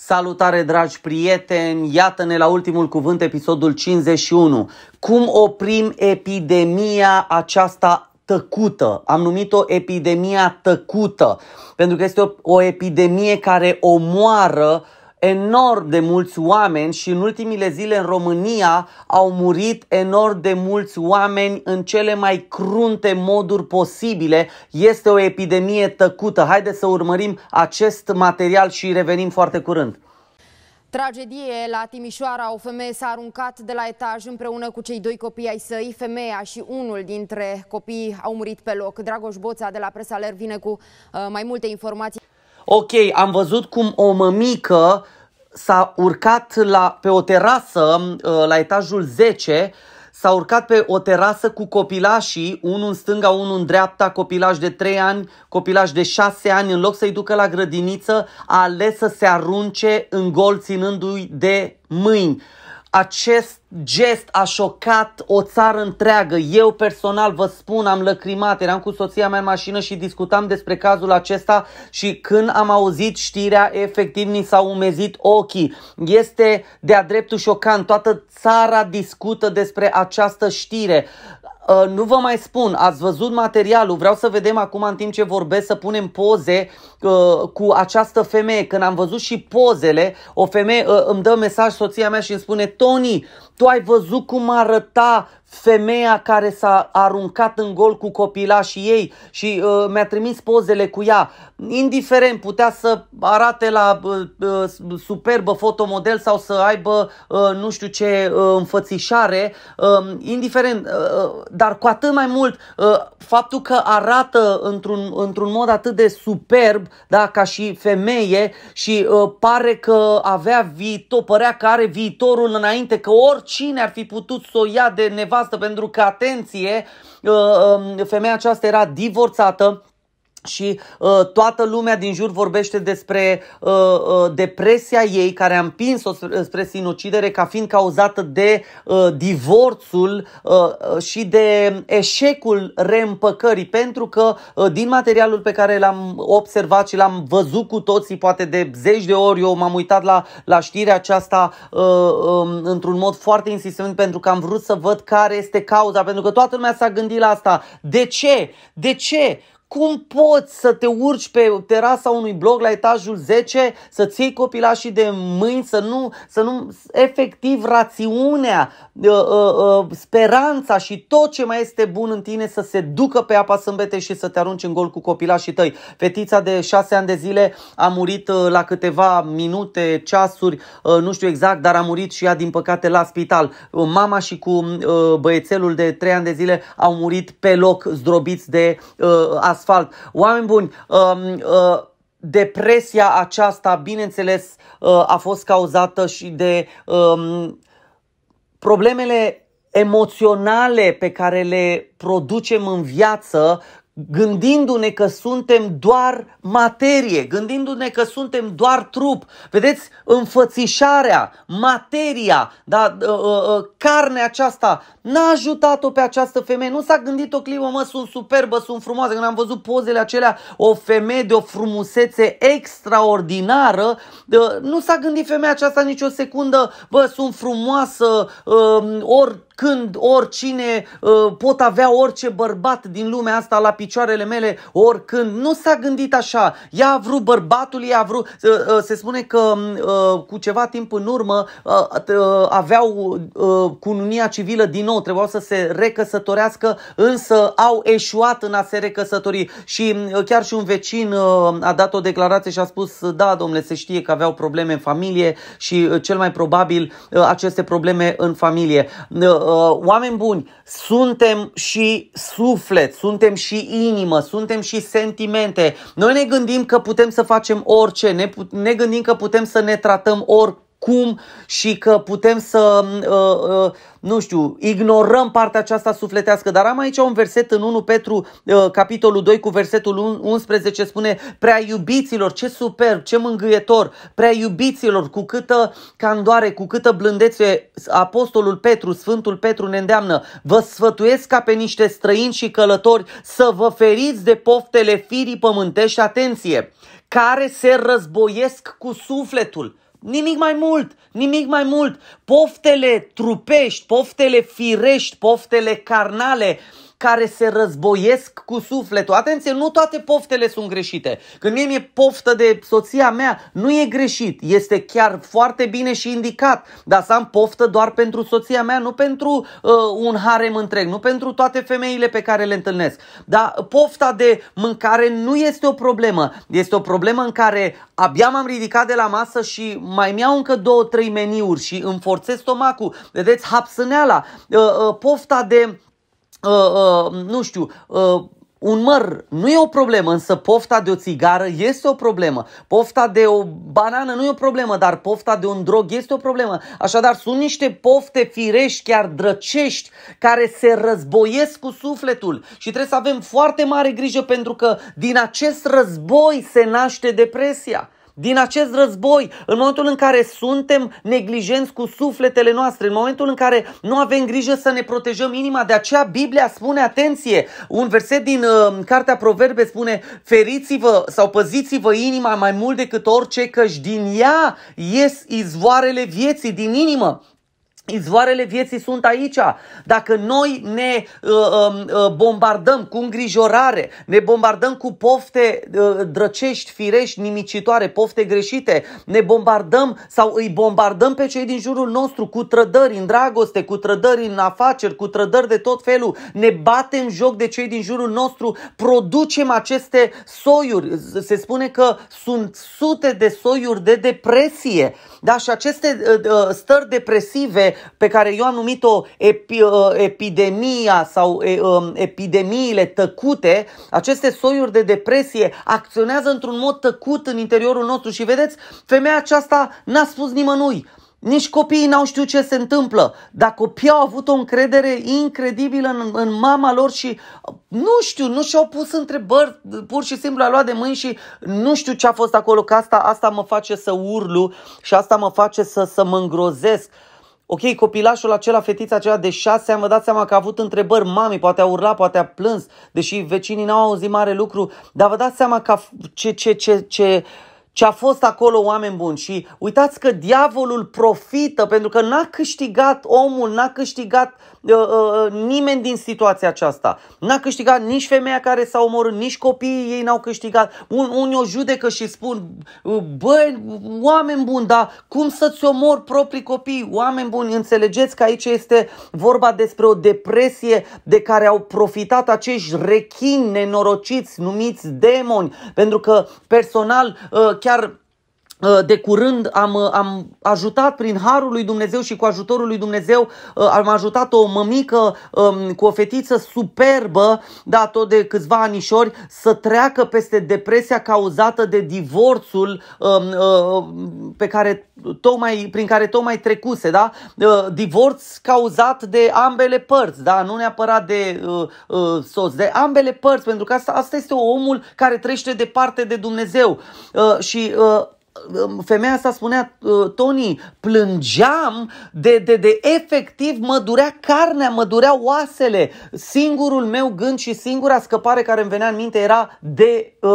Salutare dragi prieteni, iată-ne la ultimul cuvânt, episodul 51. Cum oprim epidemia aceasta tăcută? Am numit-o epidemia tăcută, pentru că este o, o epidemie care omoară uh, enorm de mulți oameni și în ultimile zile în România au murit enorm de mulți oameni în cele mai crunte moduri posibile. Este o epidemie tăcută. Haideți să urmărim acest material și revenim foarte curând. Tragedie la Timișoara, o femeie s-a aruncat de la etaj împreună cu cei doi copii ai săi. Femeia și unul dintre copii au murit pe loc. Dragoș Boța de la Presa Ler vine cu uh, mai multe informații. Ok, am văzut cum o mămică uh, s-a urcat la, pe o terasă uh, la etajul 10 s-a urcat pe o terasă cu copilașii, unul în stânga, unul în dreapta, copilaș de 3 ani, copilaș de 6 ani, în loc să-i ducă la grădiniță, a ales să se arunce în gol ținându-i de mâini acest gest a șocat o țară întreagă. Eu personal vă spun, am lăcrimat, eram cu soția mea în mașină și discutam despre cazul acesta și când am auzit știrea, efectiv mi s-au umezit ochii. Este de-a dreptul șocant, toată țara discută despre această știre. Ă, nu vă mai spun, ați văzut materialul, vreau să vedem acum în timp ce vorbesc să punem poze uh, cu această femeie. Când am văzut și pozele, o femeie uh, îmi dă mesaj soția mea și îmi spune Tony, uh, tu ai văzut cum arăta femeia care s-a aruncat în gol cu copilașii ei și uh, mi-a trimis pozele cu ea. Indiferent, putea să arate la uh, uh superbă fotomodel sau să aibă uh, nu știu ce uh, înfățișare, um, uh, indiferent, uh, dar cu atât mai mult uh, faptul că arată într-un, într-un mod atât de superb, da, ca și femeie și uh, pare că avea viitor, părea că are viitorul înainte, că orice oricine ar fi putut să o ia de nevastă pentru că, atenție, uh, um, femeia aceasta era divorțată, și uh, toată lumea din jur vorbește despre uh, uh, depresia ei care a împins-o spre, spre sinucidere ca fiind cauzată de uh, divorțul uh, uh, și de eșecul reîmpăcării pentru că uh, din materialul pe care l-am observat și l-am văzut cu toții poate de zeci de ori eu m-am uitat la, la știrea aceasta uh, um, într-un mod foarte insistent pentru că am vrut să văd care este cauza pentru că toată lumea s-a gândit la asta. De ce? De ce? Cum poți să te urci pe terasa unui bloc la etajul 10, să-ți iei copilașii de mâini, să nu, să nu efectiv rațiunea, uh, uh, uh, speranța și tot ce mai este bun în tine să se ducă pe apa sâmbete și să te arunci în gol cu copilașii tăi. Fetița de 6 ani de zile a murit la câteva minute, ceasuri, nu știu exact, dar a murit și ea din păcate la spital. Mama și cu băiețelul de 3 ani de zile au murit pe loc zdrobiți de asta asfalt. Oameni buni, um, uh, depresia aceasta, bineînțeles, uh, a fost cauzată și de um, problemele emoționale pe care le producem în viață gândindu-ne că suntem doar materie, gândindu-ne că suntem doar trup. Vedeți, înfățișarea, materia, da, uh, uh, uh, carnea aceasta n-a ajutat-o pe această femeie. Nu s-a gândit o clipă, mă, sunt superbă, sunt frumoasă. Când am văzut pozele acelea, o femeie de o frumusețe extraordinară, nu s-a gândit femeia aceasta nicio secundă, bă, sunt frumoasă, um, ori când oricine ă, pot avea orice bărbat din lumea asta la picioarele mele, oricând. Nu s-a gândit așa. Ea a vrut bărbatul, ea a vrut. Ă, ă, se spune că cu ceva timp în urmă aveau cununia civilă din nou, trebuiau să se recăsătorească, însă au eșuat în a se recăsători. Și chiar și un vecin a dat o declarație și a spus, da, domnule, se știe că aveau probleme în familie și cel mai probabil aceste probleme în familie. Uh, oameni buni, suntem și suflet, suntem și inimă, suntem și sentimente. Noi ne gândim că putem să facem orice, ne, ne gândim că putem să ne tratăm oricum cum și că putem să, uh, uh, nu știu, ignorăm partea aceasta sufletească. Dar am aici un verset în 1 Petru, uh, capitolul 2, cu versetul 11, spune Prea iubiților, ce superb, ce mângâietor, prea iubiților, cu câtă candoare, cu câtă blândețe, Apostolul Petru, Sfântul Petru ne îndeamnă, vă sfătuiesc ca pe niște străini și călători să vă feriți de poftele firii pământești, atenție, care se războiesc cu sufletul. Nimic mai mult, nimic mai mult. Poftele trupești, poftele firești, poftele carnale, uh, care se războiesc cu sufletul. Atenție, nu toate poftele sunt greșite. Când mie mi-e poftă de soția mea, nu e greșit. Este chiar foarte bine și indicat. Dar să am poftă doar pentru soția mea, nu pentru uh, un harem întreg, nu pentru toate femeile pe care le întâlnesc. Dar pofta de mâncare nu este o problemă. Este o problemă în care abia m-am ridicat de la masă și mai mi-au încă două, trei meniuri și îmi forțez stomacul. Vedeți, hapsâneala, uh, uh, pofta de uh, uh, nu știu, uh, un măr nu e o problemă, însă pofta de o țigară este o problemă. Pofta de o banană nu e o problemă, dar pofta de un drog este o problemă. Așadar, sunt niște pofte firești, chiar drăcești, care se războiesc cu sufletul și trebuie să avem foarte mare grijă pentru că din acest război se naște depresia din acest război, în momentul în care suntem neglijenți cu sufletele noastre, în momentul în care nu avem grijă să ne protejăm inima. De aceea Biblia spune, atenție, un verset din uh, Cartea Proverbe spune, feriți-vă sau păziți-vă inima mai mult decât orice, căci din ea ies izvoarele vieții, din inimă. Izvoarele vieții sunt aici. Dacă noi ne uh, um, uh, bombardăm cu îngrijorare, ne bombardăm cu pofte uh, drăcești, firești, nimicitoare, pofte greșite, ne bombardăm sau îi bombardăm pe cei din jurul nostru cu trădări în dragoste, cu trădări în afaceri, cu trădări de tot felul, ne batem joc de cei din jurul nostru, producem aceste soiuri. Se spune că sunt sute de soiuri de depresie. Uh, da? Și aceste uh, uh, stări depresive pe care eu am numit-o epi, uh, epidemia sau uh, epidemiile tăcute, aceste soiuri de depresie acționează într-un mod tăcut în interiorul nostru și vedeți, femeia aceasta n-a spus nimănui. Nici copiii n-au știut ce se întâmplă. Dar copiii au avut o încredere incredibilă în, în mama lor și nu știu, nu și-au pus întrebări, pur și simplu a luat de mâini și nu știu ce a fost acolo, că asta, asta mă face să urlu și asta mă face să, să mă îngrozesc. Ok, copilașul acela, fetița aceea de șase ani, vă dați seama că a avut întrebări, mami, poate a urlat, poate a plâns, deși vecinii n-au auzit mare lucru, dar vă dați seama că ce, ce, ce, ce, ci a fost acolo oameni buni și uitați că diavolul profită pentru că n-a câștigat omul, n-a câștigat uh, uh, nimeni din situația aceasta. N-a câștigat nici femeia care s-a omorât, nici copiii ei n-au câștigat. Un, unii o judecă și spun, băi, oameni buni, dar cum să-ți omor proprii copii? Oameni buni, înțelegeți că aici este vorba despre o depresie de care au profitat acești rechini nenorociți numiți demoni, pentru că personal uh, chiar Uh, de curând am, uh, am ajutat prin harul lui Dumnezeu și cu ajutorul lui Dumnezeu uh, am ajutat o mămică um, cu o fetiță superbă, da, tot de câțiva anișori, să treacă peste depresia cauzată de divorțul um, pe care tocmai, prin care tocmai trecuse, da? Divorț cauzat de ambele părți, da? Nu neapărat de soț, de ambele părți, pentru că asta, asta este omul care trăiește departe de Dumnezeu și femeia asta spunea, ă, Tony, plângeam de, de, de efectiv mă durea carnea, mă durea oasele. Singurul meu gând și singura scăpare care îmi venea în minte era de uh,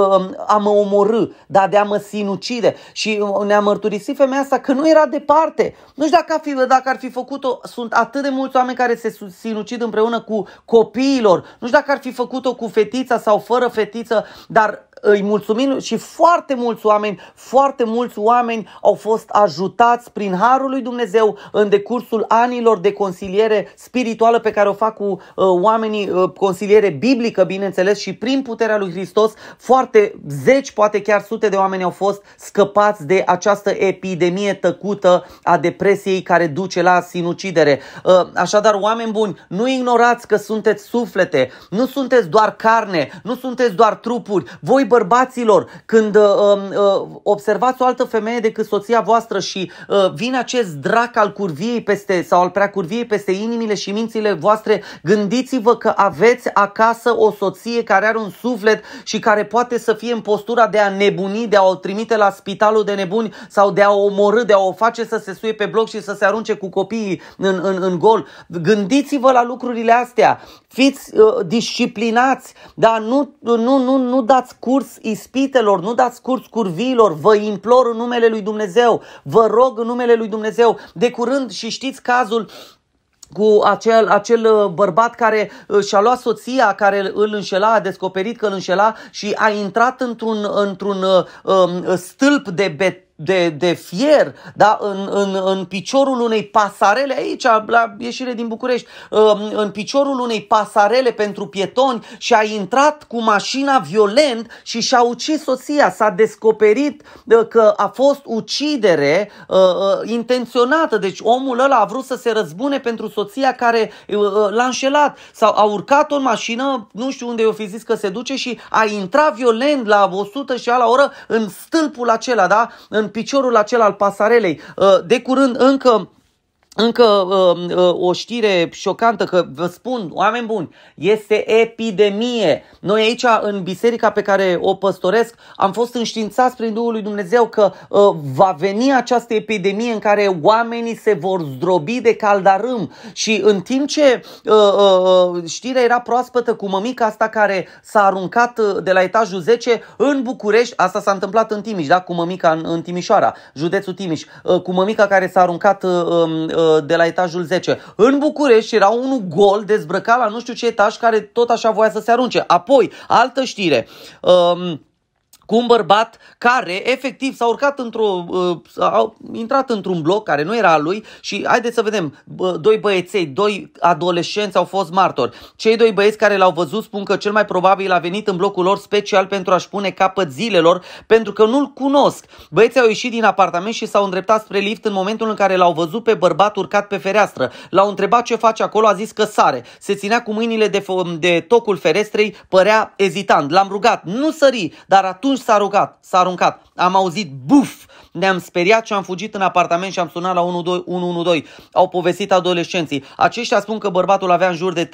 a mă omorâ, da, de a mă sinucide. Și ne-a mărturisit femeia asta că nu era departe. Nu știu dacă ar fi, dacă ar fi făcut-o, sunt atât de mulți oameni care se sinucid împreună cu copiilor. Nu știu dacă ar fi făcut-o cu fetița sau fără fetiță, dar îi mulțumim și foarte mulți oameni, foarte mulți oameni au fost ajutați prin harul lui Dumnezeu în decursul anilor de consiliere spirituală pe care o fac cu uh, oamenii, uh, consiliere biblică, bineînțeles, și prin puterea lui Hristos, foarte zeci, poate chiar sute de oameni au fost scăpați de această epidemie tăcută a depresiei care duce la sinucidere. Uh, așadar, oameni buni, nu ignorați că sunteți suflete, nu sunteți doar carne, nu sunteți doar trupuri. Voi bărbaților, când uh, um, uh, observați o altă femeie decât soția voastră și uh, vine acest drac al curviei peste sau al prea curviei peste inimile și mințile voastre, gândiți-vă că aveți acasă o soție care are un suflet și care poate să fie în postura de a nebuni, de a o trimite la spitalul de nebuni sau de a o omorâ, de a o face să se suie pe bloc și să se arunce cu copiii în, în, în gol. Gândiți-vă la lucrurile astea, fiți uh, disciplinați, dar nu, nu, nu, nu dați curs curs ispitelor, nu dați curs curviilor, vă implor în numele lui Dumnezeu, vă rog în numele lui Dumnezeu. De curând și știți cazul cu acel, acel uh, bărbat care uh, și-a luat soția, care îl înșela, a descoperit că îl înșela și a intrat într-un, într-un uh, um, stâlp de beton de, de fier da? în, în, în piciorul unei pasarele aici, la ieșire din București, um, în piciorul unei pasarele pentru pietoni și a intrat cu mașina violent și și-a ucis soția. S-a descoperit uh, că a fost ucidere uh, uh, intenționată. Deci omul ăla a vrut să se răzbune pentru soția care l-a înșelat sau a urcat în mașină, nu știu unde eu o fi zis că se duce și a intrat violent la 100 și a la oră în stâlpul acela, da? În în piciorul acela al pasarelei. Uh, de curând încă încă uh, uh, o știre șocantă că vă spun, oameni buni, este epidemie. Noi aici, în biserica pe care o păstoresc, am fost înștiințați prin Duhul lui Dumnezeu că uh, va veni această epidemie în care oamenii se vor zdrobi de caldarâm. Și în timp ce uh, uh, uh, știrea era proaspătă cu mămica asta care s-a aruncat uh, de la etajul 10 în București, asta s-a întâmplat în Timiș, da, cu mămica în, în Timișoara, județul Timiș, uh, cu mămica care s-a aruncat uh, um, uh Uh, de la etajul 10. În București era unul gol dezbrăcat la nu știu ce etaj care tot așa voia să se arunce. Apoi, altă știre. Uh, cu un bărbat care efectiv s-a urcat într-o, uh, a intrat într-un bloc care nu era al lui și haideți să vedem, doi băieței, doi adolescenți au fost martori. Cei doi băieți care l-au văzut spun că cel mai probabil a venit în blocul lor special pentru a-și pune capăt zilelor pentru că nu-l cunosc. Băieții au ieșit din apartament și s-au îndreptat spre lift în momentul în care l-au văzut pe bărbat urcat pe fereastră. L-au întrebat ce face acolo, a zis că sare. Se ținea cu mâinile de, de tocul ferestrei, părea ezitant. L-am rugat, nu sări, dar atunci s-a rugat, s-a aruncat. Am auzit buf, ne-am speriat și am fugit în apartament și am sunat la 112. Au povestit adolescenții. Aceștia spun că bărbatul avea în jur de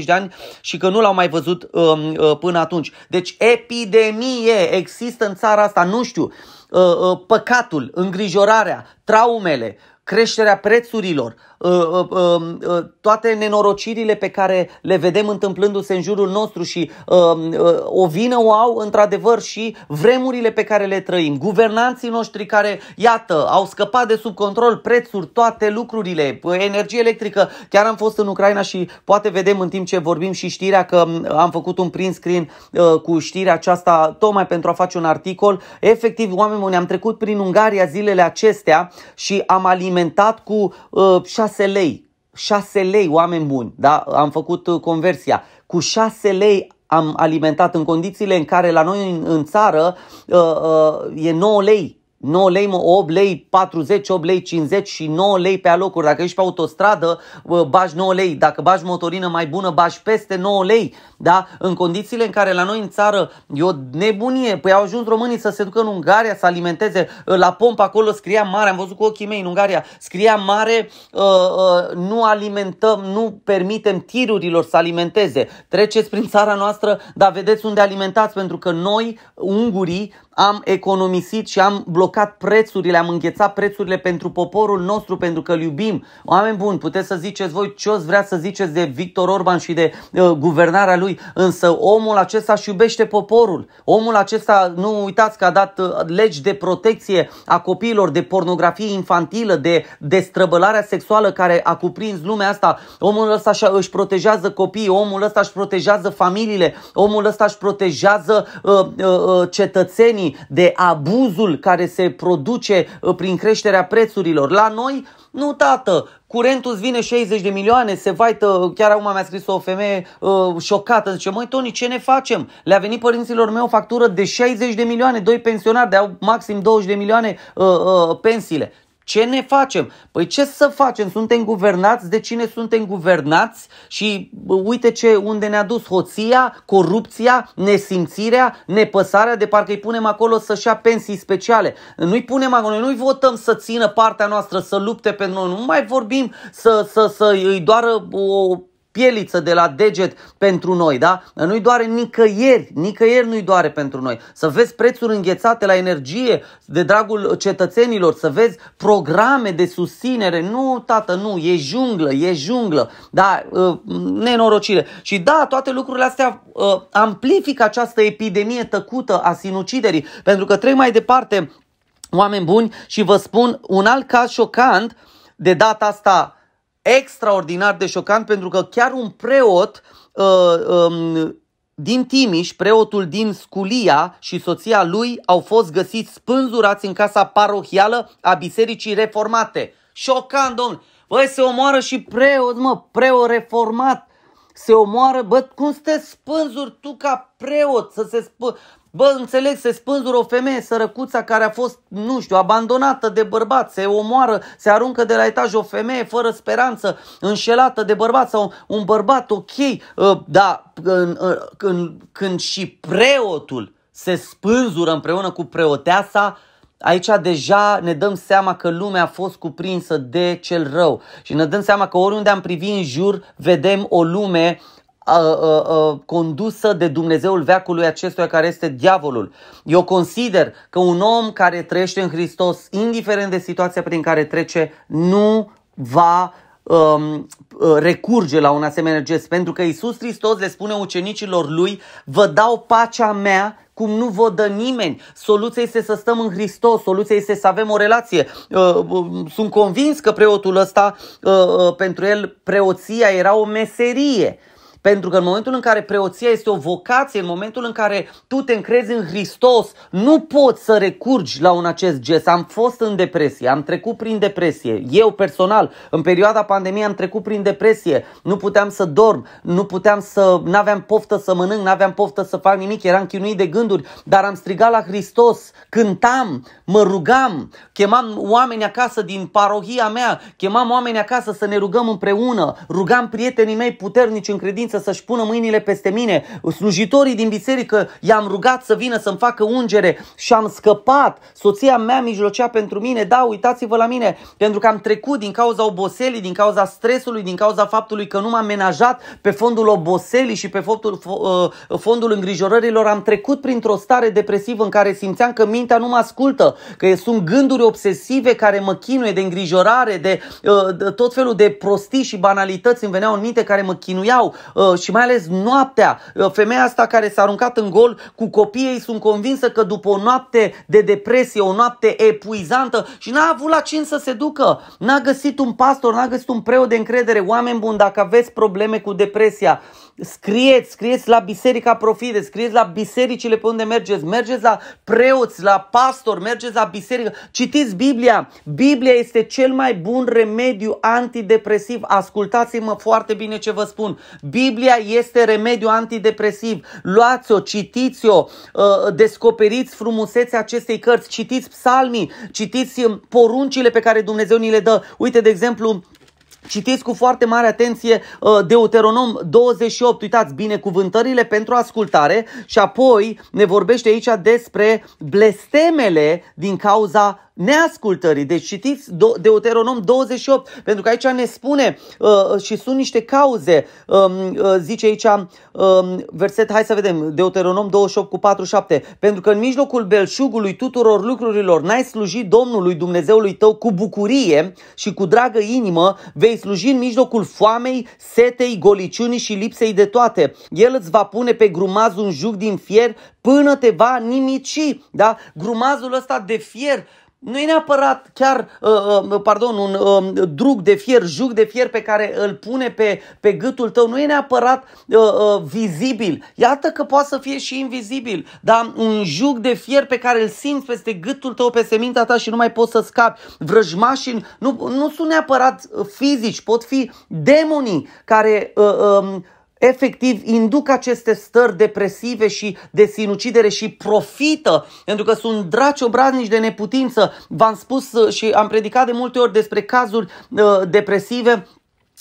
35-40 de ani și că nu l-au mai văzut uh, uh, până atunci. Deci epidemie există în țara asta, nu știu, uh, uh, păcatul, îngrijorarea, traumele, creșterea prețurilor, uh, uh, uh, um, uh, toate nenorocirile pe care le vedem întâmplându-se în jurul nostru și uh, um, uh, o vină o au într-adevăr și vremurile pe care le trăim, guvernanții noștri care, iată, au scăpat de sub control prețuri, toate lucrurile, uh, energie electrică. Chiar am fost în Ucraina și poate vedem în timp ce vorbim și știrea că um, am făcut un print screen uh, cu știrea aceasta tocmai pentru a face un articol. Efectiv, oameni ne am trecut prin Ungaria zilele acestea și am alimentat cu uh, 6 6 lei, 6 lei, oameni buni, da? am făcut uh, conversia, cu 6 lei am alimentat în condițiile în care la noi în, în țară uh, uh, e 9 lei 9 lei, 8 lei 40, 8 lei 50 și 9 lei pe alocuri. Dacă ești pe autostradă, bași 9 lei. Dacă bași motorină mai bună, bași peste 9 lei. Da? În condițiile în care la noi în țară e o nebunie. Păi au ajuns românii să se ducă în Ungaria să alimenteze. Ă, la pompă acolo scria mare, am văzut cu ochii mei în Ungaria, scria mare, uh, uh, nu alimentăm, nu permitem tirurilor să alimenteze. Treceți prin țara noastră, dar vedeți unde alimentați, pentru că noi, ungurii, am economisit și am blocat prețurile, am înghețat prețurile pentru poporul nostru, pentru că îl iubim. Oameni buni, puteți să ziceți voi ce o vrea să ziceți de Victor Orban și de uh, guvernarea lui, însă omul acesta își iubește poporul. Omul acesta, nu uitați că a dat uh, legi de protecție a copiilor, de pornografie infantilă, de destrăbălarea sexuală care a cuprins lumea asta. Omul ăsta își protejează copiii, omul ăsta își protejează familiile, omul ăsta își protejează uh, uh, uh cetățenii oamenii de abuzul care se produce uh, prin creșterea prețurilor. La noi, nu tată, curentul îți vine 60 de milioane, se vaită, uh, chiar acum mi-a scris o femeie uh, șocată, zice, măi Toni, ce ne facem? Le-a venit părinților mei o factură de 60 de milioane, doi pensionari, de maxim 20 de milioane uh, uh, pensiile. Ce ne facem? Păi ce să facem? Suntem guvernați? De cine suntem guvernați? Și uite ce, unde ne-a dus hoția, corupția, nesimțirea, nepăsarea, de parcă îi punem acolo să-și ia pensii speciale. Nu-i punem acolo, noi nu-i votăm să țină partea noastră, să lupte pentru noi, nu mai vorbim să, să, să îi doară o pieliță de la deget pentru noi, da? Nu-i doare nicăieri, nicăieri nu-i doare pentru noi. Să vezi prețuri înghețate la energie de dragul cetățenilor, să vezi programe de susținere. Nu, tată, nu, e junglă, e junglă, da, uh, nenorocire. Și da, toate lucrurile astea uh, amplifică această epidemie tăcută a sinuciderii, pentru că trec mai departe oameni buni și vă spun un alt caz șocant, de data asta extraordinar de șocant pentru că chiar un preot uh, um, din Timiș, preotul din Sculia și soția lui au fost găsiți spânzurați în casa parohială a Bisericii Reformate. Șocant, domnule! Băi, se omoară și preot, mă, preot reformat. Se omoară, bă, cum să te spânzuri tu ca preot să se spă... Bă, înțeleg, se spânzură o femeie sărăcuța care a fost, nu știu, abandonată de bărbat, se omoară, se aruncă de la etaj o femeie fără speranță, înșelată de bărbat sau un bărbat, ok, uh, ă, dar în, uh, când, când și preotul se spânzură împreună cu preoteasa, Aici deja ne dăm seama că lumea a fost cuprinsă de cel rău și ne dăm seama că oriunde am privit în jur vedem o lume uh, condusă de Dumnezeul veacului acestuia care este diavolul. Eu consider că un om care trăiește în Hristos, indiferent de situația prin care trece, nu va um, recurge la un asemenea gest, pentru că Isus Hristos le spune ucenicilor lui, vă dau pacea mea cum nu vă dă nimeni. Soluția este să stăm în Hristos, soluția este să avem o relație. Uh, um, sunt convins că preotul ăsta, uh, uh, pentru el, preoția era o meserie. Pentru că în momentul în care preoția este o vocație, în momentul în care tu te încrezi în Hristos, nu poți să recurgi la un acest gest. Am fost în depresie, am trecut prin depresie. Eu personal, în perioada pandemiei am trecut prin depresie. Nu puteam să dorm, nu puteam să, n-aveam poftă să mănânc, n-aveam poftă să fac nimic, eram chinuit de gânduri, dar am strigat la Hristos, cântam, mă rugam, chemam oameni acasă din parohia mea, chemam oameni acasă să ne rugăm împreună, rugam prietenii mei puternici în credință biruință să-și pună mâinile peste mine. Slujitorii din biserică i-am rugat să vină să-mi facă ungere și am scăpat. Soția mea mijlocea pentru mine. Da, uitați-vă la mine, pentru că am trecut din cauza oboselii, din cauza stresului, din cauza faptului că nu m-am menajat pe fondul oboselii și pe fondul, ă, fondul îngrijorărilor. Am trecut printr-o stare depresivă în care simțeam că mintea nu mă ascultă, că sunt gânduri obsesive care mă chinuie de îngrijorare, de, ă, de tot felul de prostii și banalități îmi veneau în minte care mă chinuiau. Ă, și mai ales noaptea. Ă, femeia asta care s-a aruncat în gol cu copiii, sunt convinsă că după o noapte de depresie, o noapte epuizantă și n-a avut la cine să se ducă. N-a găsit un pastor, n-a găsit un preot de încredere. Oameni buni, dacă aveți probleme cu depresia, scrieți, scrieți la Biserica profite, scrieți la bisericile pe unde mergeți, mergeți la preoți, la pastor, mergeți la biserică, citiți Biblia. Biblia este cel mai bun remediu antidepresiv. Ascultați-mă foarte bine ce vă spun. Biblia este remediu antidepresiv. Luați-o, citiți-o, uh, descoperiți frumusețea acestei cărți, citiți psalmii, citiți um, poruncile pe care Dumnezeu ni le dă. Uite, de exemplu, Citiți cu foarte mare atenție uh, Deuteronom 28, uitați, binecuvântările pentru ascultare și apoi ne vorbește aici despre blestemele din cauza neascultării. Deci citiți Deuteronom 28, pentru că aici ne spune uh, uh, și sunt niște cauze, um, uh, zice aici um, verset, hai să vedem, Deuteronom 28 cu 47, pentru că în mijlocul belșugului tuturor lucrurilor n-ai slujit Domnului Dumnezeului tău cu bucurie și cu dragă inimă, vei sluji în mijlocul foamei, setei, goliciunii și lipsei de toate. El îți va pune pe grumaz un juc din fier până te va nimici. Da? Grumazul ăsta de fier nu e neapărat chiar, uh, uh, pardon, un uh, drug de fier, juc de fier pe care îl pune pe, pe gâtul tău, nu e neapărat vizibil. Iată că poate să fie și invizibil, dar un juc de fier pe care îl simți peste gâtul tău, peste mintea ta și nu mai poți să scapi. Vrăjmașii nu, nu sunt neapărat fizici, pot fi demonii care um, efectiv induc aceste stări depresive și de sinucidere și profită, pentru că sunt draci obraznici de neputință. V-am spus uh, și am predicat de multe ori despre cazuri uh, depresive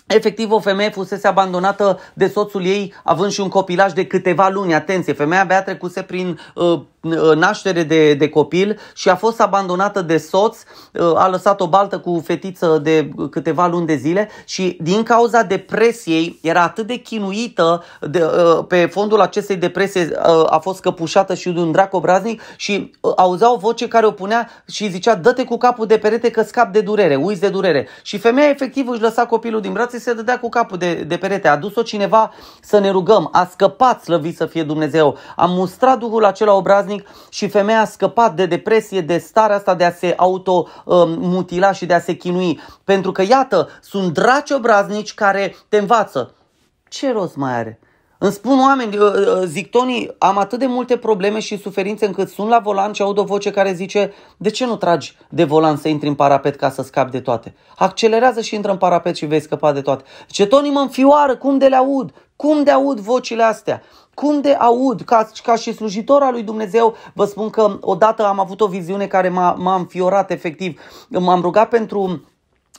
Efectiv, o femeie fusese abandonată de soțul ei, având și un copilaj de câteva luni. Atenție, femeia abia trecuse prin uh, uh, naștere de, de copil și a fost abandonată de soț, uh, a lăsat o baltă cu fetiță de câteva luni de zile și din cauza depresiei era atât de chinuită de, uh, pe fondul acestei depresii uh, a fost căpușată și de un drac obraznic și uh, auzea o voce care o punea și zicea dă-te cu capul de perete că scap de durere, uiți de durere. Și femeia efectiv își lăsa copilul din braț situație se dădea cu capul de, de perete. A dus-o cineva să ne rugăm. A scăpat, slăvit să fie Dumnezeu. A mustrat Duhul acela obraznic și femeia a scăpat de depresie, de starea asta de a se automutila um, și de a se chinui. Pentru că, iată, sunt draci obraznici care te învață. Ce rost mai are? Îmi spun oameni, zic Tony, am atât de multe probleme și suferințe încât sunt la volan și aud o voce care zice de ce nu tragi de volan să intri în parapet ca să scapi de toate? Accelerează și intră în parapet și vei scăpa de toate. Ce Tony mă înfioară, cum de le aud? Cum de aud vocile astea? Cum de aud? Ca, ca și slujitor al lui Dumnezeu, vă spun că odată am avut o viziune care m-a, m-a înfiorat efectiv. M-am rugat pentru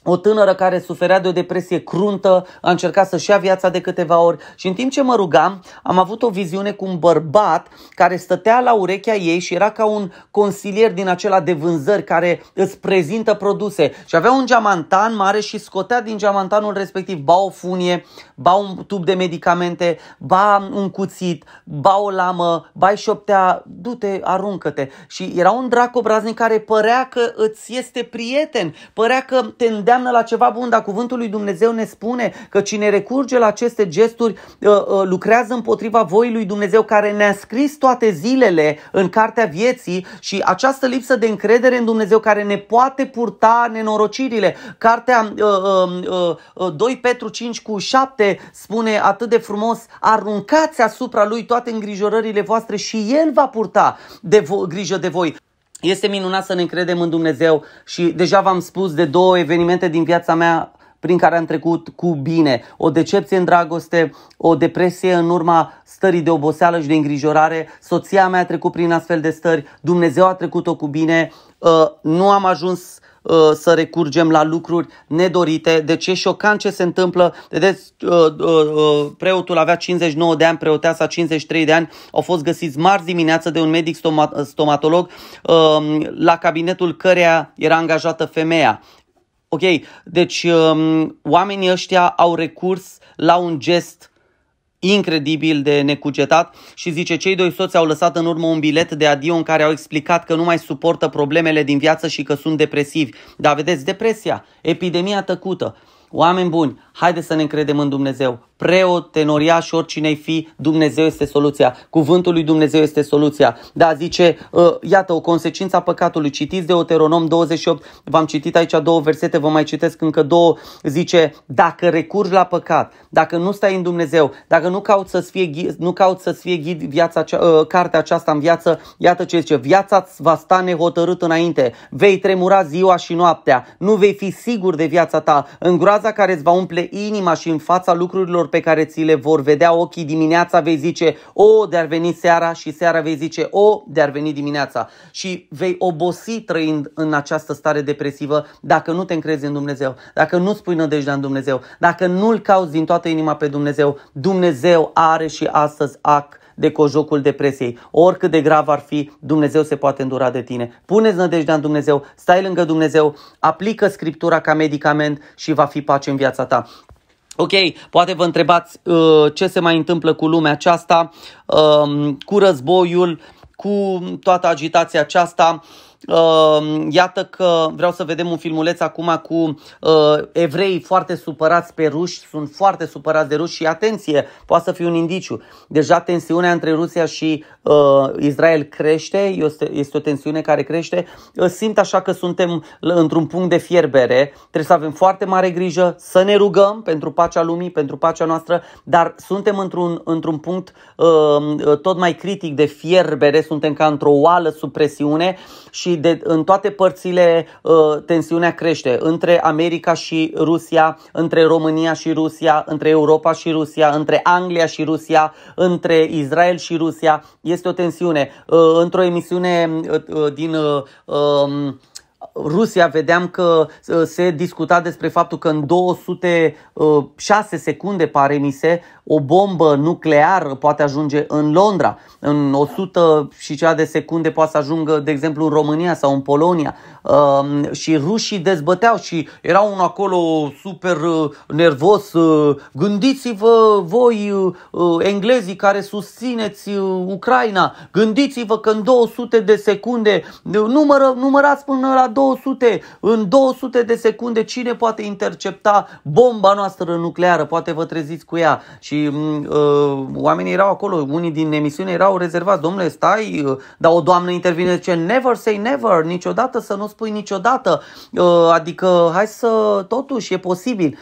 o tânără care suferea de o depresie cruntă, a încercat să-și ia viața de câteva ori și în timp ce mă rugam, am avut o viziune cu un bărbat care stătea la urechea ei și era ca un consilier din acela de vânzări care îți prezintă produse și avea un geamantan mare și scotea din geamantanul respectiv ba o funie, ba un tub de medicamente, ba un cuțit, ba o lamă, ba șoptea, du-te, aruncă-te. Și era un drac obraznic care părea că îți este prieten, părea că te îndea îndeamnă la ceva bun, dar cuvântul lui Dumnezeu ne spune că cine recurge la aceste gesturi uh, uh, lucrează împotriva voii lui Dumnezeu care ne-a scris toate zilele în cartea vieții și această lipsă de încredere în Dumnezeu care ne poate purta nenorocirile. Cartea 2 uh, Petru 5 cu 7 spune atât de frumos, aruncați asupra lui toate îngrijorările voastre și el va purta de vo- grijă de voi. Este minunat să ne încredem în Dumnezeu și deja v-am spus de două evenimente din viața mea prin care am trecut cu bine. O decepție în dragoste, o depresie în urma stării de oboseală și de îngrijorare. Soția mea a trecut prin astfel de stări, Dumnezeu a trecut-o cu bine, uh, nu am ajuns Uh, să recurgem la lucruri nedorite. Deci e șocant ce se întâmplă. Vedeți, uh, uh, preotul avea 59 de ani, preoteasa 53 de ani, au fost găsiți marți dimineață de un medic stomatolog um, la cabinetul căreia era angajată femeia. Ok, deci um, oamenii ăștia au recurs la un gest incredibil de necucetat și zice cei doi soți au lăsat în urmă un bilet de adio în care au explicat că nu mai suportă problemele din viață și că sunt depresivi. Dar vedeți, depresia, epidemia tăcută, oameni buni, Haide să ne încredem în Dumnezeu. Preot, tenoria și oricine-i fi, Dumnezeu este soluția. Cuvântul lui Dumnezeu este soluția. Da, zice, uh, iată, o consecință a păcatului. Citiți de Oteronom 28, v-am citit aici două versete, vă mai citesc încă două. Zice, dacă recurgi la păcat, dacă nu stai în Dumnezeu, dacă nu cauți să-ți fie, nu cauți să-ți fie ghid viața, uh, cartea aceasta în viață, iată ce zice, viața va sta nehotărât înainte. Vei tremura ziua și noaptea, nu vei fi sigur de viața ta. În groaza care îți va umple inima și în fața lucrurilor pe care ți le vor vedea ochii dimineața vei zice o, de-ar veni seara și seara vei zice o, de-ar veni dimineața și vei obosi trăind în această stare depresivă dacă nu te încrezi în Dumnezeu, dacă nu spui nădejdea în Dumnezeu, dacă nu-L cauți din toată inima pe Dumnezeu, Dumnezeu are și astăzi ac de cojocul depresiei. Oricât de grav ar fi, Dumnezeu se poate îndura de tine. Pune-ți nădejdea în Dumnezeu, stai lângă Dumnezeu, aplică Scriptura ca medicament și va fi pace în viața ta. Ok, poate vă întrebați uh, ce se mai întâmplă cu lumea aceasta, uh, cu războiul, cu toată agitația aceasta. Uh, Ehm, iată că vreau să vedem un filmuleț acum cu eh, evrei foarte supărați pe ruși, sunt foarte supărați de ruși și atenție, poate să fie un indiciu. Deja tensiunea între Rusia și eh, Israel crește, este o tensiune care crește. Eh, simt așa că suntem într-un punct de fierbere, trebuie să avem foarte mare grijă, să ne rugăm pentru pacea lumii, pentru pacea noastră, dar suntem într-un, într-un punct tot mai critic de fierbere, suntem ca într-o oală sub presiune și de, în toate părțile uh, tensiunea crește între America și Rusia, între România și Rusia, între Europa și Rusia, între Anglia și Rusia, între Israel și Rusia. Este o tensiune. Uh, într-o emisiune uh, din um, Rusia vedeam că uh, se discuta despre faptul că în 206 uh, secunde, pare mi se, o bombă nucleară poate ajunge în Londra. În 100 și cea de secunde poate să ajungă, de exemplu, în România sau în Polonia și rușii dezbăteau și era un acolo super uh, nervos. Uh, gândiți-vă voi, uh, englezii care susțineți Ucraina, gândiți-vă că în 200 de secunde, numără, numărați până la 200, în 200 de secunde cine poate intercepta bomba noastră nucleară, poate vă treziți cu ea. Și mm, uh, oamenii erau acolo, unii din emisiune erau rezervați, domnule, stai, dar o doamnă intervine, ce never say never, niciodată să nu spui niciodată. Uh, adică hai să totuși e posibil.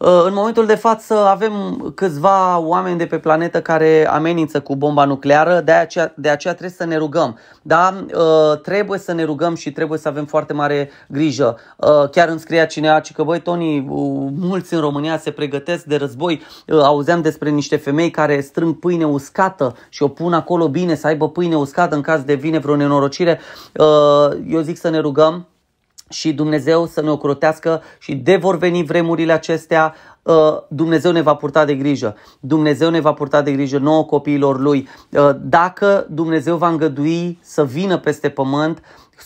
Uh, în momentul de față avem câțiva oameni de pe planetă care amenință cu bomba nucleară, de aceea, de aceea trebuie să ne rugăm. Da? Uh, trebuie să ne rugăm și trebuie să avem foarte mare grijă. Uh, chiar îmi scria cineva că, băi, Tony, mulți în România se pregătesc de război. Auzeam despre niște femei care strâng pâine uscată și o pun acolo bine să aibă pâine uscată în caz de vine vreo nenorocire. Eu zic să ne rugăm și Dumnezeu să ne ocrotească și de vor veni vremurile acestea, uh, Dumnezeu ne va purta de grijă. Dumnezeu ne va purta de grijă nouă copiilor Lui. Uh, dacă Dumnezeu va îngădui să vină peste pământ,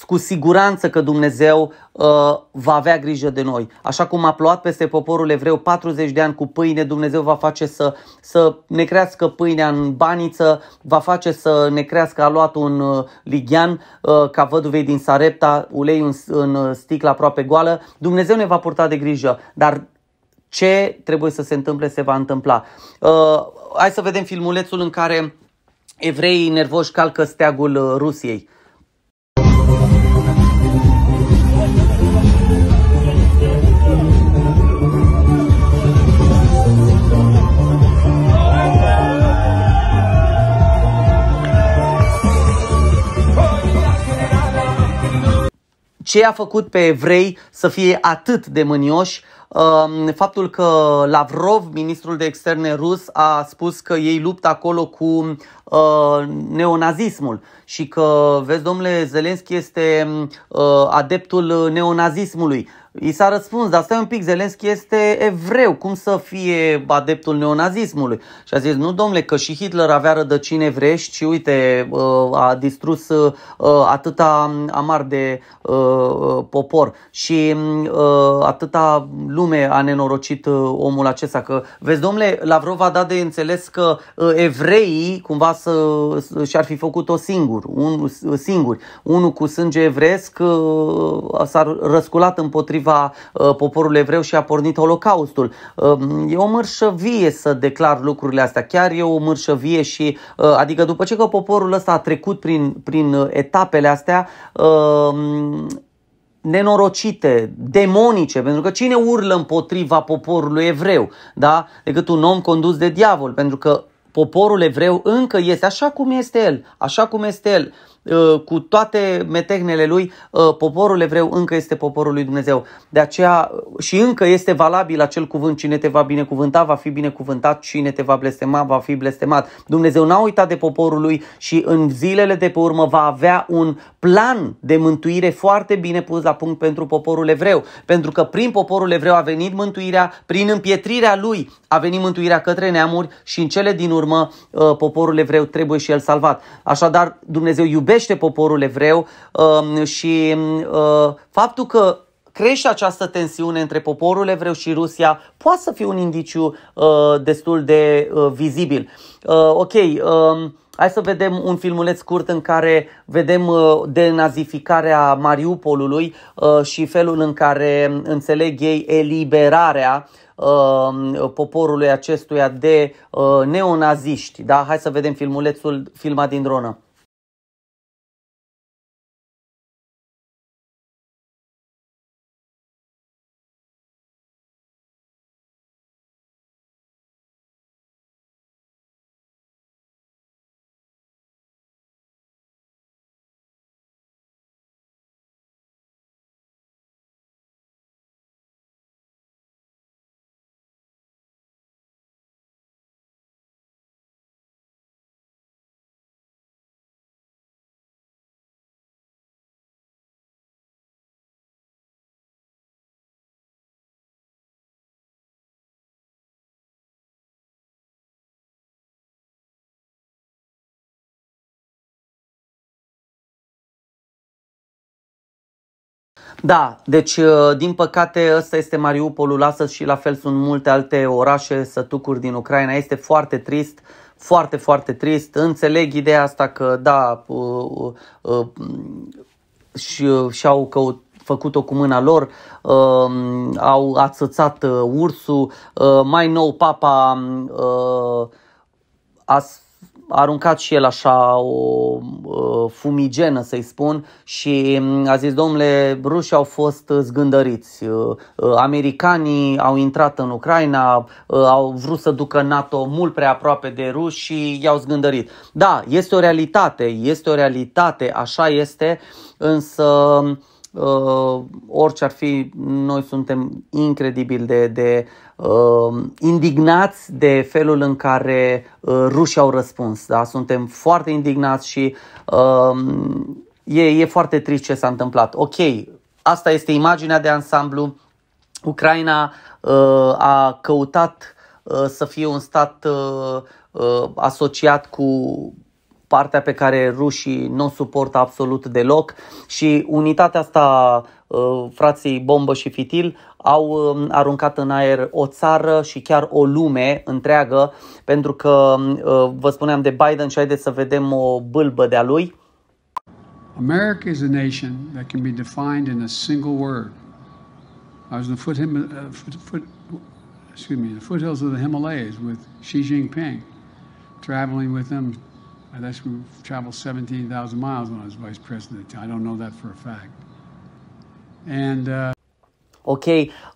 cu siguranță că Dumnezeu uh, va avea grijă de noi. Așa cum a plouat peste poporul evreu 40 de ani cu pâine, Dumnezeu va face să, să ne crească pâinea în baniță, va face să ne crească, a luat un uh, lighean uh, ca văduvei din Sarepta, ulei în, în uh, sticlă aproape goală. Dumnezeu ne va purta de grijă, dar ce trebuie să se întâmple se va întâmpla. Uh, hai să vedem filmulețul în care evreii nervoși calcă steagul uh, Rusiei. Ce a făcut pe evrei să fie atât de mânioși? Um, faptul că Lavrov, ministrul de externe rus, a spus că ei luptă acolo cu uh, neonazismul și că, vezi, domnule, Zelenski este uh, adeptul neonazismului. I s-a răspuns, dar stai un pic, Zelenski este evreu, cum să fie adeptul neonazismului? Și a zis, nu domnule, că și Hitler avea rădăcini evrești și uite, uh, a distrus uh, atâta amar de uh, popor și atâta lume a nenorocit omul acesta. Că, vezi, domnule, Lavrov a dat de înțeles că evreii cumva să, și-ar fi făcut-o singur, un, singuri. Unul cu sânge evresc s-ar răsculat împotriva împotriva uh, poporului evreu și a pornit holocaustul. Uh, e o mărșăvie să declar lucrurile astea, chiar e o mărșăvie și uh, adică după ce că poporul ăsta a trecut prin, prin etapele astea, nenorocite, demonice, pentru că cine urlă împotriva poporului evreu, da? Decât un om condus de diavol, pentru că poporul evreu încă este așa cum este el, așa cum este el. Ă, cu toate metehnele lui, ă, poporul evreu încă este poporul lui Dumnezeu. De aceea și încă este valabil acel cuvânt, cine te va binecuvânta va fi binecuvântat, cine te va blestema va fi blestemat. Dumnezeu n-a uitat de poporul lui și în zilele de pe urmă va avea un plan de mântuire foarte bine pus la punct pentru poporul evreu. Pentru că prin poporul evreu a venit mântuirea, prin împietrirea lui a venit mântuirea către neamuri și în cele din urmă ă, poporul evreu trebuie și el salvat. Așadar, Dumnezeu iubește iubește poporul evreu um, și um, uh, faptul că crește această tensiune între poporul evreu și Rusia poate să fie un indiciu uh, destul de uh, vizibil. Ok, um, Hai să vedem un filmuleț scurt în care vedem denazificarea Mariupolului și felul în care înțeleg ei eliberarea poporului acestuia de neonaziști. Da? Hai să vedem filmulețul filmat din dronă. Da, deci uh, din păcate ăsta este Mariupolul astăzi și la fel sunt multe alte orașe, sătucuri din Ucraina. Este foarte trist, foarte, foarte trist. Înțeleg ideea asta că da, uh, uh, mm, și, și-au căut, făcut-o cu mâna lor, uh, au ațățat uh, ursul, uh, mai nou papa mm, uh, a aruncat și el așa o uh, fumigenă, să-i spun, și mm, a zis, domnule, rușii au fost zgândăriți, uh, uh, americanii au intrat în Ucraina, au vrut să ducă NATO mult prea aproape de ruși și i-au zgândărit. Da, este o realitate, este o realitate, așa este, însă uh, orice ar fi, noi suntem incredibil de, de uh, indignați de felul în care uh, rușii au răspuns. Da? Suntem foarte indignați și uh, e, e foarte trist ce s-a întâmplat. Ok, asta este imaginea de ansamblu. Ucraina uh, a căutat uh, să fie un stat uh, uh, asociat cu partea pe care rușii nu o suportă absolut deloc și unitatea asta uh, frații Bombă și Fitil au um, aruncat în aer o țară și chiar o lume întreagă pentru că uh, vă spuneam de Biden și haideți să vedem o bâlbă de-a lui. America is a nation that can be defined in a single word. I was in the foot, uh, foot, foot, excuse me, the foothills of the Himalayas with Xi Jinping, traveling with him I think we traveled 17,000 miles when I was vice president. I don't know that for a fact. And, uh... Ok,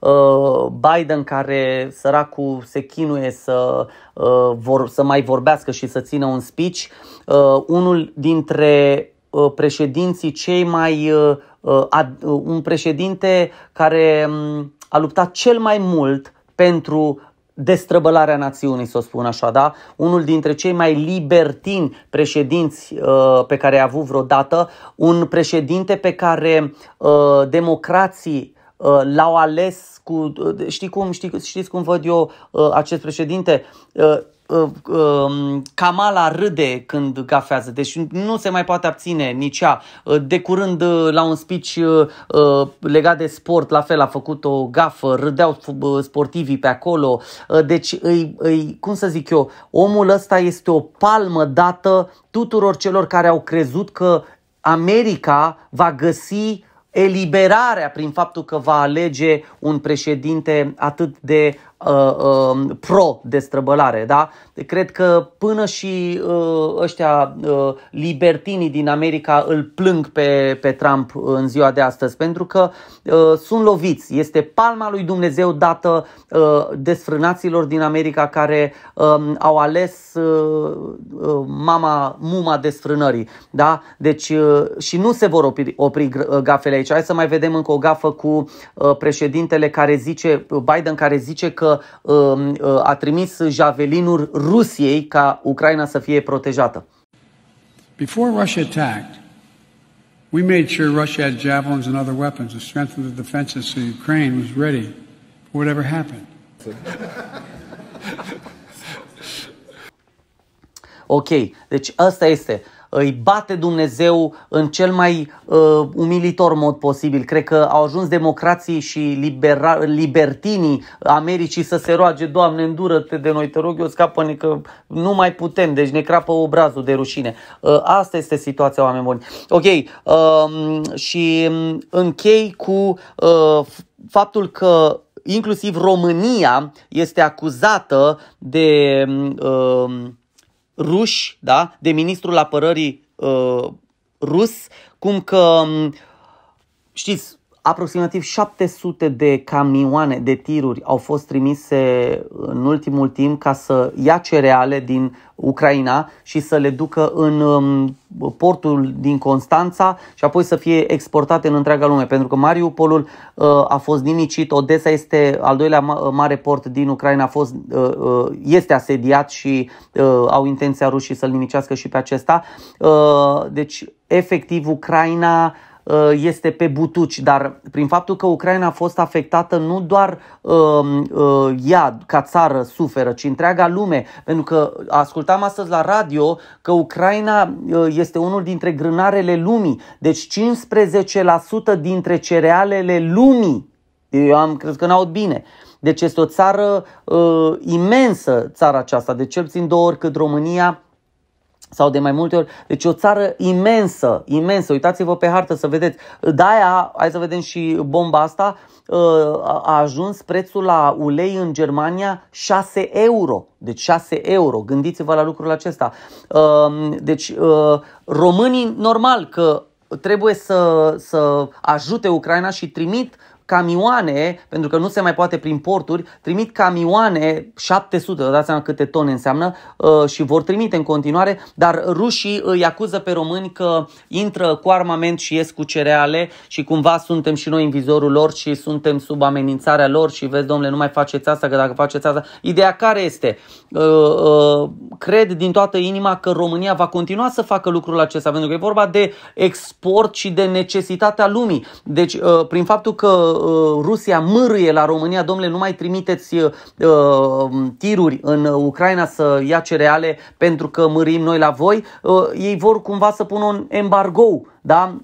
uh, Biden care săracul se chinuie să, uh, vor, să mai vorbească și să țină un speech, uh, unul dintre uh, președinții cei mai uh, uh ad, uh, un președinte care um, a luptat cel mai mult pentru destrăbălarea națiunii, să o spun așa, da? Unul dintre cei mai libertini președinți uh, pe care a avut vreodată, un președinte pe care uh, democrații uh, l-au ales cu, uh, știi cum, știi, știți cum văd eu uh, acest președinte? Uh, uh, uh, Kamala râde când gafează, deci nu se mai poate abține nici ea. Uh, de curând uh, la un speech uh, uh, legat de sport, la fel a făcut o gafă, râdeau sportivii pe acolo. Deci, îi, îi, cum să zic eu, omul ăsta este o palmă dată tuturor celor care au crezut că America va găsi eliberarea prin faptul că va alege un președinte atât de uh, uh, um, pro-destrăbălare. Da? Cred că până și uh, ăștia uh, libertinii din America îl plâng pe, pe Trump în ziua de astăzi, pentru că uh, sunt loviți. Este palma lui Dumnezeu dată uh, desfrânaților din America care uh, au ales uh, uh, mama, muma desfrânării. Da? Deci uh, și nu se vor opri, opri uh, gafele aici. Hai să mai vedem încă o gafă cu uh, președintele care zice, Biden care zice că că um, uh, a trimis javelinuri Rusiei ca Ucraina să fie protejată. Before Russia attacked, we made sure Russia had javelins and other weapons to strengthen the defenses so Ukraine was ready for whatever happened. ok, deci asta este. Uh, îi bate Dumnezeu în cel mai uh, umilitor mod posibil. Cred că au ajuns democrații și libera- libertinii Americii să se roage, Doamne, îndură-te de noi, te rog eu, scapă că nu mai putem, deci ne crapă obrazul de rușine. Uh, asta este situația oameni buni. Ok, uh, și um, închei cu uh, faptul că inclusiv România este acuzată de uh, ruși, da? de ministrul apărării uh, rus, cum că, mm, știți, aproximativ 700 de camioane de tiruri au fost trimise în ultimul timp ca să ia cereale din Ucraina și să le ducă în um, portul din Constanța și apoi să fie exportate în întreaga lume, pentru că Mariupolul uh, a fost nimicit, Odessa este al doilea uh, mare port din Ucraina, a fost, uh, este asediat și au intenția rușii să-l nimicească și pe acesta. Deci, efectiv, Ucraina Uh, este pe butuci, dar prin faptul că Ucraina a fost afectată nu doar um, uh, ea ca țară suferă, ci întreaga lume, pentru că ascultam astăzi la radio că Ucraina uh, este unul dintre grânarele lumii, deci 15% dintre cerealele lumii eu am crezut că n-aud bine. Deci este o țară uh, imensă, țara aceasta, de cel puțin două ori cât România sau de mai multe ori. Deci o țară imensă, imensă. Uitați-vă pe hartă să vedeți. De-aia, hai să vedem și bomba asta, ă, a ajuns prețul la ulei în Germania 6 euro. Deci 6 euro. Gândiți-vă la lucrul acesta. Ă, deci ă, românii, normal că trebuie să, să ajute Ucraina și trimit camioane, pentru că nu se mai poate prin porturi, trimit camioane 700, vă dați seama câte tone înseamnă, uh, și vor trimite în continuare, dar rușii îi acuză pe români că intră cu armament și ies cu cereale și cumva suntem și noi în vizorul lor și suntem sub amenințarea lor și vezi, domnule, nu mai faceți asta, că dacă faceți asta... Ideea care este? Uh, uh, cred din toată inima că România va continua să facă lucrul acesta, pentru că e vorba de export și de necesitatea lumii. Deci, prin faptul că Uh, Rusia mârâie la România, domnule, nu mai trimiteți uh, uh, tiruri în Ucraina să ia cereale pentru că mârim noi la voi, ei vor cumva să pună un embargo da?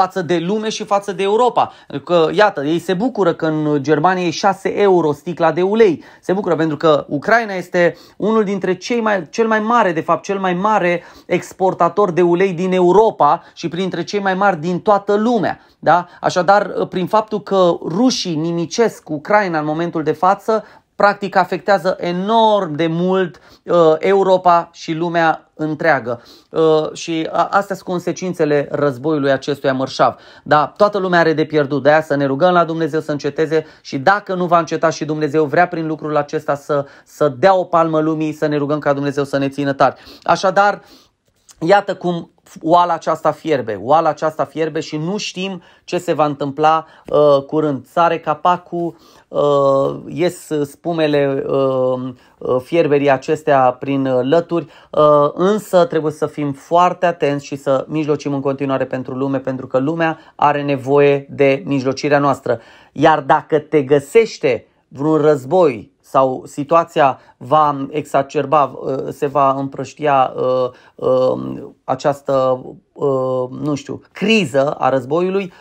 față de lume și față de Europa. Că, iată, ei se bucură că în Germania e 6 euro sticla de ulei. Se bucură pentru că Ucraina este unul dintre cei mai, cel mai mare, de fapt, cel mai mare exportator de ulei din Europa și printre cei mai mari din toată lumea. Da? Așadar, prin faptul că rușii nimicesc Ucraina în momentul de față, practic afectează enorm de mult uh, Europa și lumea întreagă. Uh, și astea sunt consecințele războiului acestuia amărșav. Dar toată lumea are de pierdut, de aia să ne rugăm la Dumnezeu să înceteze și dacă nu va înceta și Dumnezeu vrea prin lucrul acesta să, să dea o palmă lumii, să ne rugăm ca Dumnezeu să ne țină tari. Așadar, Iată cum oala aceasta fierbe, oala aceasta fierbe și nu știm ce se va întâmpla uh, curând. Sare capacul, uh, ies spumele uh, uh fierberii acestea prin uh, lături, uh, însă trebuie să fim foarte atenți și să mijlocim în continuare pentru lume, pentru că lumea are nevoie de mijlocirea noastră. Iar dacă te găsește vreun război sau situația va exacerba, uh, se va împrăștia uh, um, această, uh, nu știu, criză a războiului,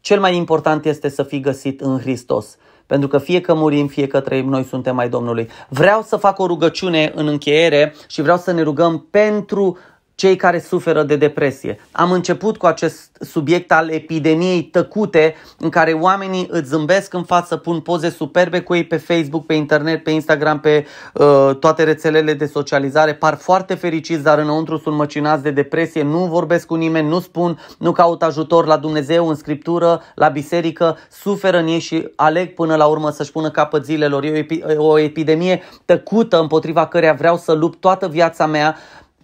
cel mai important este să fii găsit în Hristos. Pentru că fie că murim, fie că trăim, noi suntem mai Domnului. Vreau să fac o rugăciune în încheiere și vreau să ne rugăm pentru cei care suferă de depresie. Am început cu acest subiect al epidemiei tăcute în care oamenii îți zâmbesc în față, pun poze superbe cu ei pe Facebook, pe internet, pe Instagram, pe uh, toate rețelele de socializare, par foarte fericiți, dar înăuntru sunt măcinați de depresie, nu vorbesc cu nimeni, nu spun, nu caut ajutor la Dumnezeu, în scriptură, la biserică, suferă în ei și aleg până la urmă să-și pună capăt zilelor. E o, epi- o epidemie tăcută împotriva căreia vreau să lupt toată viața mea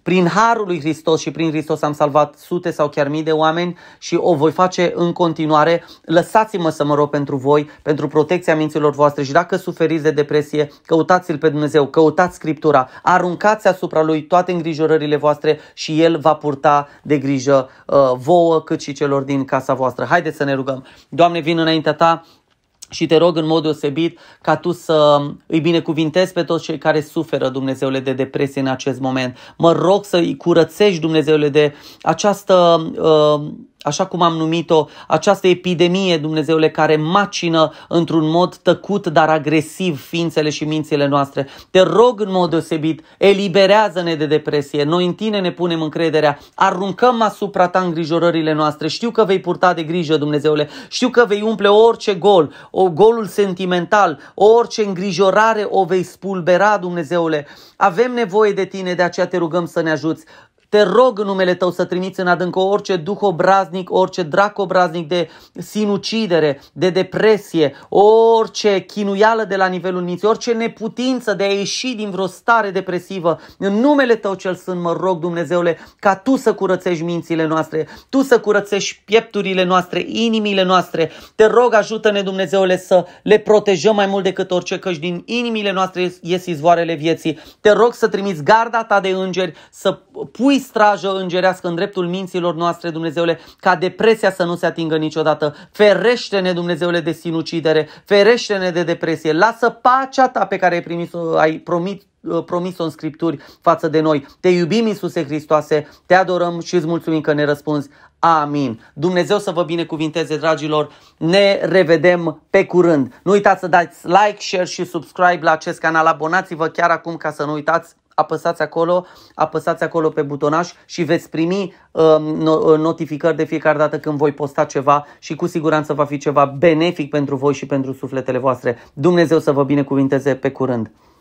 prin harul lui Hristos și prin Hristos am salvat sute sau chiar mii de oameni și o voi face în continuare. Lăsați-mă să mă rog pentru voi, pentru protecția minților voastre și dacă suferiți de depresie, căutați-l pe Dumnezeu, căutați Scriptura, aruncați asupra lui toate îngrijorările voastre și el va purta de grijă uh, vouă cât și celor din casa voastră. Haideți să ne rugăm. Doamne, vin înaintea ta și te rog în mod deosebit ca tu să îi binecuvintezi pe toți cei care suferă, Dumnezeule, de depresie în acest moment. Mă rog să îi curățești, Dumnezeule, de această uh, așa cum am numit-o, această epidemie, Dumnezeule, care macină într-un mod tăcut, dar agresiv ființele și mințile noastre. Te rog în mod deosebit, eliberează-ne de depresie. Noi în tine ne punem încrederea, aruncăm asupra ta îngrijorările noastre. Știu că vei purta de grijă, Dumnezeule, știu că vei umple orice gol, o golul sentimental, orice îngrijorare o vei spulbera, Dumnezeule. Avem nevoie de tine, de aceea te rugăm să ne ajuți. Te rog în numele tău să trimiți în adâncă orice duh obraznic, orice drac obraznic de sinucidere, de depresie, orice chinuială de la nivelul minții, orice neputință de a ieși din vreo stare depresivă. În numele tău cel sunt, mă rog, Dumnezeule, ca tu să curățești mințile noastre, tu să curățești piepturile noastre, inimile noastre. Te rog, ajută-ne, Dumnezeule, să le protejăm mai mult decât orice, căci din inimile noastre ies izvoarele vieții. Te rog să trimiți garda ta de îngeri, să pui strajă îngerească în dreptul minților noastre, Dumnezeule, ca depresia să nu se atingă niciodată. Ferește-ne, Dumnezeule, de sinucidere, ferește-ne de depresie, lasă pacea ta pe care ai, primis-o, ai promit, uh, promis-o în Scripturi față de noi. Te iubim, Iisuse Hristoase, te adorăm și îți mulțumim că ne răspunzi. Amin. Dumnezeu să vă binecuvinteze, dragilor. Ne revedem pe curând. Nu uitați să dați like, share și subscribe la acest canal. Abonați-vă chiar acum ca să nu uitați apăsați acolo, apăsați acolo pe butonaș și veți primi um, uh, notificări de fiecare dată când voi posta ceva și cu siguranță va fi ceva benefic pentru voi și pentru sufletele voastre. Dumnezeu să vă binecuvinteze pe curând!